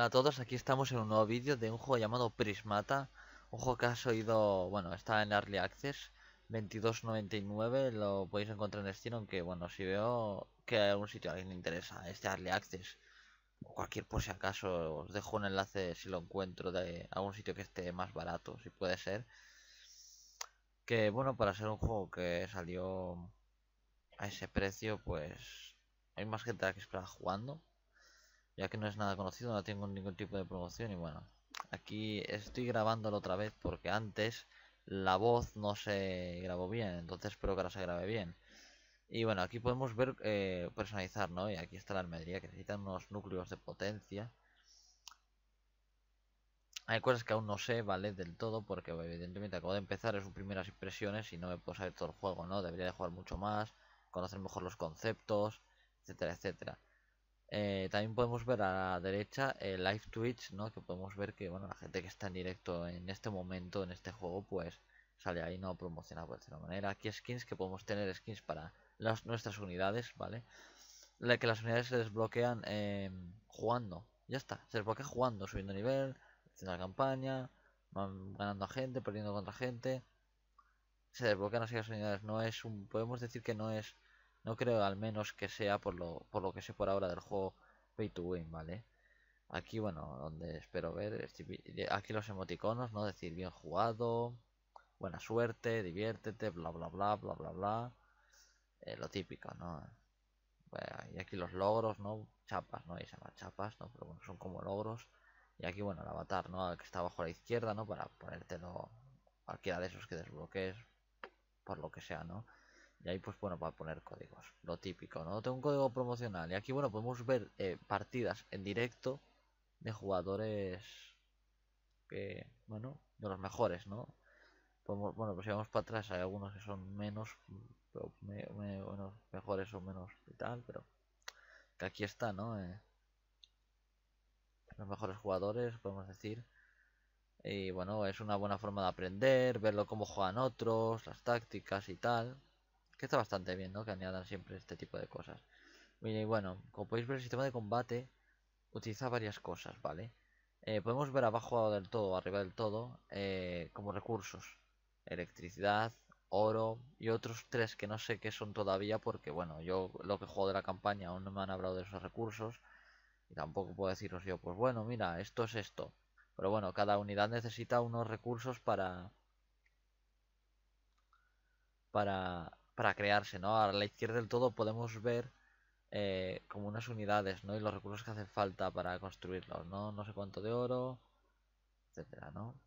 Hola a todos, aquí estamos en un nuevo vídeo de un juego llamado Prismata Un juego que has oído, bueno, está en Early Access 22.99, lo podéis encontrar en Steam Aunque bueno, si veo que hay algún sitio a alguien le interesa este Early Access O cualquier por si acaso, os dejo un enlace si lo encuentro de algún sitio que esté más barato, si puede ser Que bueno, para ser un juego que salió a ese precio, pues hay más gente a que esperar jugando ya que no es nada conocido, no tengo ningún tipo de promoción y bueno, aquí estoy grabándolo otra vez porque antes la voz no se grabó bien, entonces espero que ahora se grabe bien. Y bueno, aquí podemos ver, eh, personalizar, ¿no? Y aquí está la armería, que necesitan unos núcleos de potencia. Hay cosas que aún no sé, ¿vale? Del todo, porque evidentemente acabo de empezar, es sus primeras impresiones y no me puedo saber todo el juego, ¿no? Debería de jugar mucho más, conocer mejor los conceptos, etcétera, etcétera. Eh, también podemos ver a la derecha el live Twitch, ¿no? Que podemos ver que, bueno, la gente que está en directo en este momento, en este juego, pues sale ahí, ¿no? promocionado de alguna manera. Aquí skins, que podemos tener skins para las, nuestras unidades, ¿vale? La que las unidades se desbloquean em, jugando. Ya está, se desbloquea jugando, subiendo nivel, haciendo la campaña, ganando a gente, perdiendo contra gente. Se desbloquean así las unidades. No es un... Podemos decir que no es no creo al menos que sea por lo, por lo que sé por ahora del juego Pay to Win, ¿vale? Aquí, bueno, donde espero ver, aquí los emoticonos, ¿no? Decir bien jugado, buena suerte, diviértete, bla, bla, bla, bla, bla, bla. Eh, lo típico, ¿no? y aquí los logros, ¿no? Chapas, ¿no? Ahí se llama chapas, ¿no? Pero bueno, son como logros. Y aquí, bueno, el avatar, ¿no? El que está abajo a la izquierda, ¿no? Para ponértelo, cualquiera de esos que desbloquees, por lo que sea, ¿no? Y ahí pues bueno, para poner códigos, lo típico, ¿no? Tengo un código promocional. Y aquí bueno, podemos ver eh, partidas en directo de jugadores que, bueno, de los mejores, ¿no? Podemos, bueno, pues si vamos para atrás hay algunos que son menos, bueno, mejores o menos y tal, pero que aquí está, ¿no? Eh, los mejores jugadores, podemos decir. Y bueno, es una buena forma de aprender, verlo cómo juegan otros, las tácticas y tal. Que está bastante bien, ¿no? Que añadan siempre este tipo de cosas. Y bueno, como podéis ver el sistema de combate utiliza varias cosas, ¿vale? Eh, podemos ver abajo del todo, arriba del todo, eh, como recursos. Electricidad, oro y otros tres que no sé qué son todavía porque, bueno, yo lo que juego de la campaña aún no me han hablado de esos recursos. Y tampoco puedo deciros yo, pues bueno, mira, esto es esto. Pero bueno, cada unidad necesita unos recursos para... Para para crearse, ¿no? A la izquierda del todo podemos ver eh, como unas unidades, ¿no? Y los recursos que hacen falta para construirlos, ¿no? No sé cuánto de oro, etcétera, ¿no?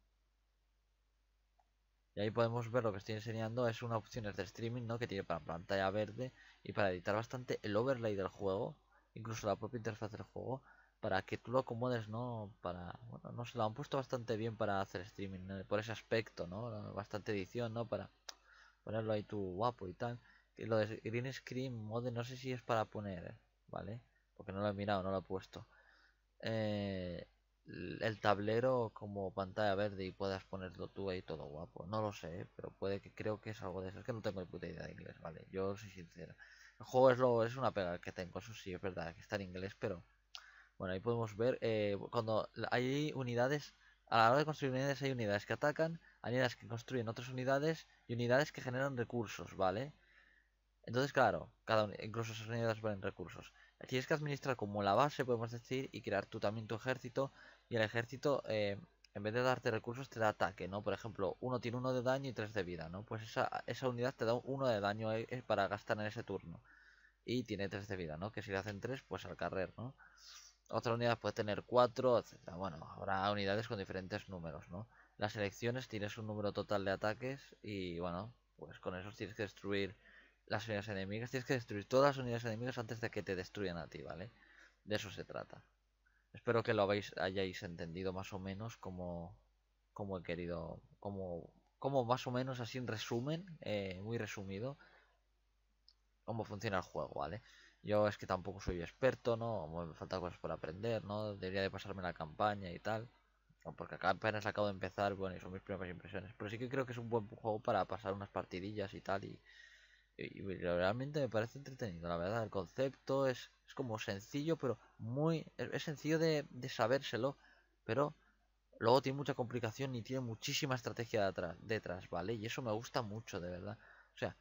Y ahí podemos ver lo que estoy enseñando, es una opción de streaming, ¿no? Que tiene para pantalla verde y para editar bastante el overlay del juego, incluso la propia interfaz del juego, para que tú lo acomodes, ¿no? Para, bueno, no se lo han puesto bastante bien para hacer streaming, ¿no? por ese aspecto, ¿no? Bastante edición, ¿no? Para ponerlo ahí tú guapo y tal. Y lo de green screen mode no sé si es para poner, ¿vale? Porque no lo he mirado, no lo he puesto. Eh, el tablero como pantalla verde y puedas ponerlo tú ahí todo guapo. No lo sé, ¿eh? pero puede que creo que es algo de eso. Es que no tengo ni puta idea de inglés, ¿vale? Yo soy sincero. El juego es, lo, es una pega que tengo, eso sí, es verdad, que está en inglés, pero... Bueno, ahí podemos ver, eh, cuando hay unidades, a la hora de construir unidades hay unidades que atacan unidades que construyen otras unidades y unidades que generan recursos, ¿vale? Entonces, claro, cada incluso esas unidades valen recursos. Tienes que administrar como la base, podemos decir, y crear tú también tu ejército. Y el ejército, eh, en vez de darte recursos, te da ataque, ¿no? Por ejemplo, uno tiene uno de daño y tres de vida, ¿no? Pues esa, esa unidad te da uno de daño eh, eh, para gastar en ese turno. Y tiene tres de vida, ¿no? Que si le hacen tres, pues al carrer, ¿no? Otra unidad puede tener cuatro, etc. Bueno, habrá unidades con diferentes números, ¿no? las elecciones, tienes un número total de ataques y bueno, pues con eso tienes que destruir las unidades enemigas, tienes que destruir todas las unidades enemigas antes de que te destruyan a ti, ¿vale? De eso se trata. Espero que lo habéis, hayáis entendido más o menos como, como he querido, como, más o menos así en resumen, eh, muy resumido, cómo funciona el juego, ¿vale? Yo es que tampoco soy experto, ¿no? Me falta cosas por aprender, ¿no? Debería de pasarme la campaña y tal porque acá apenas acabo de empezar, bueno, y son mis primeras impresiones. Pero sí que creo que es un buen juego para pasar unas partidillas y tal. Y, realmente me parece entretenido, la verdad. El concepto es, como sencillo, pero muy... Es, sencillo de, de, sabérselo, pero luego tiene mucha complicación y tiene muchísima estrategia detrás, detrás, ¿vale? Y eso me gusta mucho, de verdad. O sea,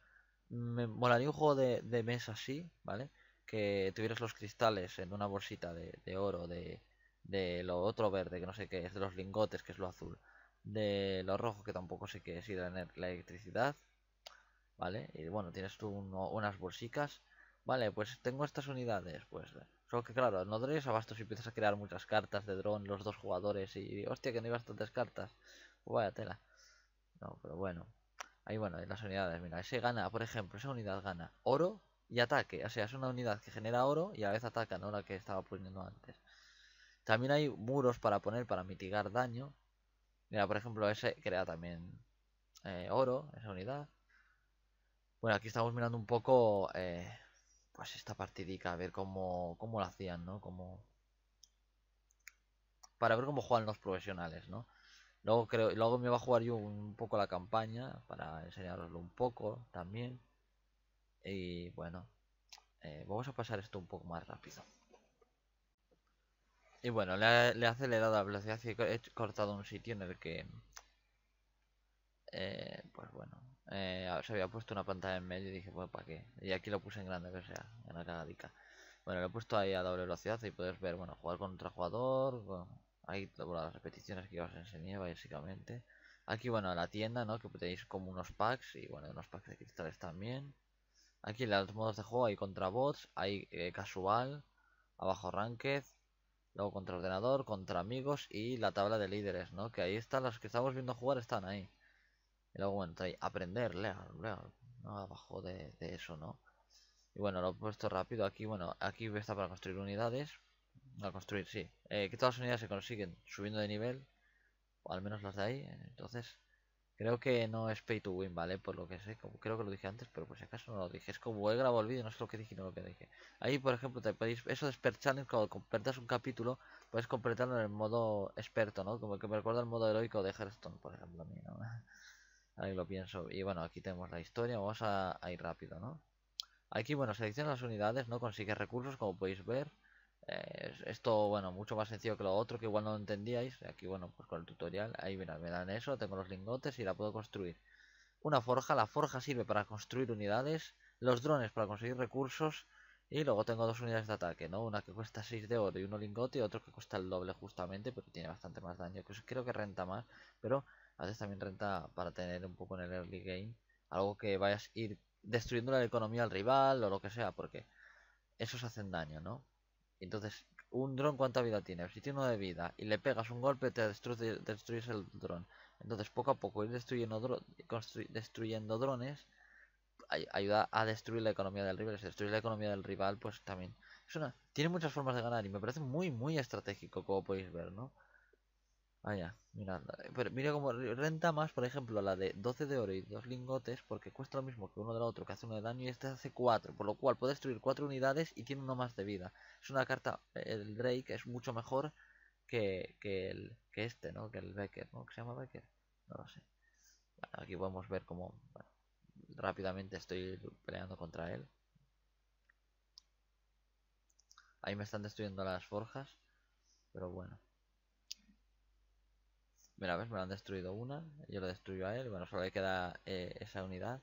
me molaría un juego de, de mesa así, ¿vale? Que tuvieras los cristales en una bolsita de oro, de de lo otro verde, que no sé qué es, de los lingotes, que es lo azul, de lo rojo, que tampoco sé qué es, y de la electricidad, ¿vale? Y bueno, tienes tú unas bolsicas, vale, pues tengo estas unidades, pues... Solo que claro, no daréis abasto si empiezas a crear muchas cartas de dron, los dos jugadores, y hostia, que no hay bastantes cartas. Pues vaya tela. No, pero bueno. Ahí bueno, en las unidades, mira, ese gana, por ejemplo, esa unidad gana oro y ataque. O sea, es una unidad que genera oro y a la vez ataca, ¿no? La que estaba poniendo antes. También hay muros para poner para mitigar daño. Mira, por ejemplo, ese crea también eh, oro, esa unidad. Bueno, aquí estamos mirando un poco eh, pues esta partidica, a ver cómo, cómo lo hacían, ¿no? Para ver cómo juegan los profesionales, ¿no? Luego, creo, luego me va a jugar yo un poco la campaña para enseñaroslo un poco también. Y bueno, eh, vamos a pasar esto un poco más rápido. Y bueno, le, he acelerado la velocidad y he cortado un sitio en el que... Eh, pues bueno, eh, se había puesto una pantalla en medio y dije, pues ¿para qué? Y aquí lo puse en grande, que sea, en la cagadica. Bueno, lo he puesto ahí a doble velocidad y puedes ver, bueno, jugar contra jugador, hay ahí las repeticiones que os enseñé básicamente. Aquí, bueno, la tienda, ¿no? Que tenéis como unos packs y, bueno, unos packs de cristales también. Aquí los modos de juego hay contra bots, hay eh, casual, abajo ranked, Luego contra ordenador, contra amigos y la tabla de líderes, ¿no? Que ahí están los que estamos viendo jugar, están ahí. Y luego, bueno, trae aprender, leer, leer. ¿no? Abajo de, eso, ¿no? Y bueno, lo he puesto rápido aquí, bueno, aquí está para construir unidades. Para construir, sí. Eh, que todas las unidades se consiguen subiendo de nivel, o al menos las de ahí, entonces... Creo que no es pay to win, ¿vale? Por lo que sé, como, creo que lo dije antes, pero por si acaso no lo dije. Es como él grabó el vídeo, no sé lo que dije, no lo que dije. Ahí, por ejemplo, te podéis, eso de Expert cuando completas un capítulo, puedes completarlo en el modo experto, ¿no? Como el que me recuerda el modo heroico de Hearthstone, por ejemplo, Ahí lo pienso. Y bueno, aquí tenemos la historia, vamos a, ir rápido, ¿no? Aquí, bueno, selecciona las unidades, no consigues recursos, como podéis ver. Eh, esto, bueno, mucho más sencillo que lo otro, que igual no lo entendíais. Aquí, bueno, pues con el tutorial, ahí mirad, me dan eso, tengo los lingotes y la puedo construir. Una forja, la forja sirve para construir unidades, los drones para conseguir recursos y luego tengo dos unidades de ataque, ¿no? Una que cuesta 6 de oro y uno lingote y otro que cuesta el doble justamente, pero tiene bastante más daño, que creo que renta más, pero a veces también renta para tener un poco en el early game algo que vayas a ir destruyendo la economía al rival o lo que sea, porque esos hacen daño, ¿no? Entonces, un dron cuánta vida tiene. Si tiene de vida y le pegas un golpe te destruye, destruyes el dron. Entonces poco a poco ir destruyendo, destruyendo drones ayuda a destruir la economía del rival. Si destruyes la economía del rival pues también... Es una... Tiene muchas formas de ganar y me parece muy muy estratégico como podéis ver, ¿no? Ah, ya, eh, Pero mira como renta más, por ejemplo, la de 12 de oro y 2 lingotes, porque cuesta lo mismo que uno del otro, que hace uno de daño y este hace 4, por lo cual puede destruir 4 unidades y tiene uno más de vida. Es una carta, eh, el Drake es mucho mejor que, que, el, que este, ¿no? Que el Becker, ¿no? ¿Que se llama Becker? No lo sé. aquí podemos ver cómo rápidamente estoy peleando contra él. Ahí me están destruyendo las forjas, pero bueno. Mira, ves, me lo han destruido una. Yo lo destruyo a él. Bueno, solo le queda eh, esa unidad.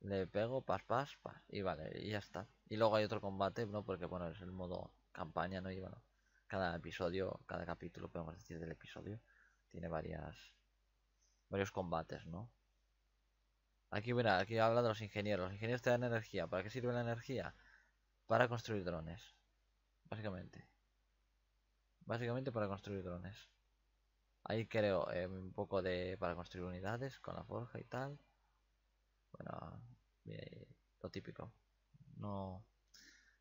Le pego, pas, pas, pas. Y vale, y ya está. Y luego hay otro combate, ¿no? Porque, bueno, es el modo campaña, ¿no? Y bueno, cada episodio, cada capítulo, podemos decir, del episodio, tiene varias... Varios combates, ¿no? Aquí, mira, aquí habla de los ingenieros. Los ingenieros te dan energía. ¿Para qué sirve la energía? Para construir drones. Básicamente. Básicamente para construir drones. Ahí creo eh, un poco de para construir unidades con la forja y tal. Bueno, lo típico. No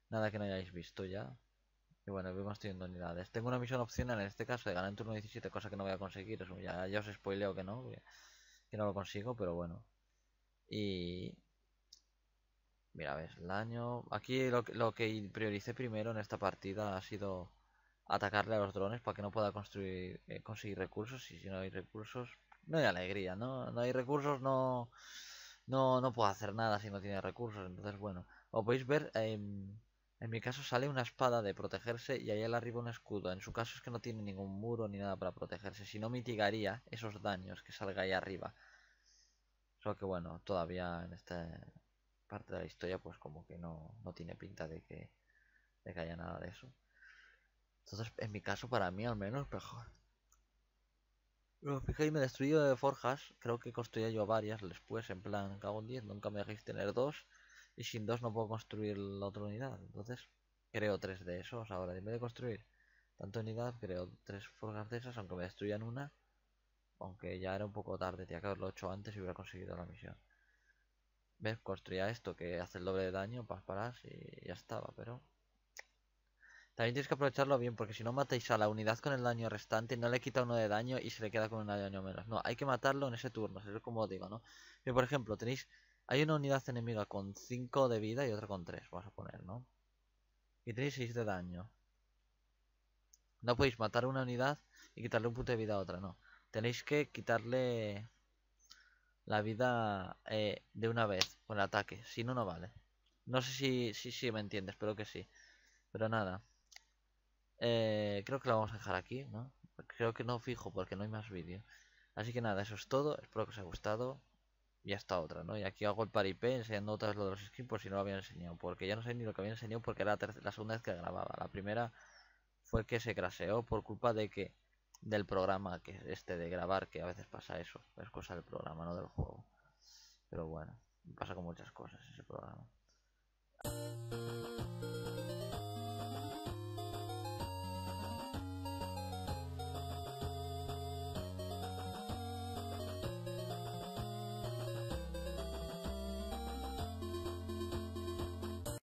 nada que no hayáis visto ya. Y bueno, voy construyendo unidades. Tengo una misión opcional en este caso de ganar en turno 17, cosa que no voy a conseguir. ya, ya os spoileo que no, que no lo consigo, pero bueno. Y Mira, ves, el año... Aquí lo, lo, que prioricé primero en esta partida ha sido atacarle a los drones para que no pueda construir, eh, conseguir recursos y si no hay recursos no hay alegría, ¿no? No hay recursos, no, no, no puedo hacer nada si no tiene recursos, entonces bueno, como podéis ver, em, en mi caso sale una espada de protegerse y ahí arriba un escudo, en su caso es que no tiene ningún muro ni nada para protegerse, si no mitigaría esos daños que salga ahí arriba, solo que bueno, todavía en esta parte de la historia pues como que no, no tiene pinta de que, de que haya nada de eso. Entonces, en mi caso, para mí al menos, mejor. Lo me destruyó de forjas. Creo que construía yo varias después, en plan, cago en 10, nunca me dejéis tener dos. Y sin dos no puedo construir la otra unidad. Entonces, creo tres de esos. Ahora, en vez de construir tanta unidad, creo tres forjas de esas, aunque me destruyan una. Aunque ya era un poco tarde, tenía que haberlo hecho antes y hubiera conseguido la misión. ¿Ves? Construía esto que hace el doble de daño, para parar y ya estaba, pero también tienes que aprovecharlo bien, porque si no matáis a la unidad con el daño restante, no le quita uno de daño y se le queda con un daño menos. No, hay que matarlo en ese turno, es como digo, ¿no? Yo, por ejemplo, tenéis... Hay una unidad enemiga con 5 de vida y otra con 3, vamos a poner, ¿no? Y tenéis 6 de daño. No podéis matar una unidad y quitarle un punto de vida a otra, no. Tenéis que quitarle la vida eh, de una vez con el ataque, si no, no vale. No sé si, si, me entiendes, pero que sí. Pero nada. Eh, creo que lo vamos a dejar aquí, ¿no? Creo que no fijo porque no hay más vídeo Así que nada, eso es todo. Espero que os haya gustado. Y hasta otra, ¿no? Y aquí hago el paripé enseñando otras lo de los skins por si no lo había enseñado. Porque ya no sé ni lo que había enseñado porque era la, segunda vez que grababa. La primera fue que se craseó por culpa de que del programa que este de grabar que a veces pasa eso es cosa del programa no del juego pero bueno pasa con muchas cosas ese programa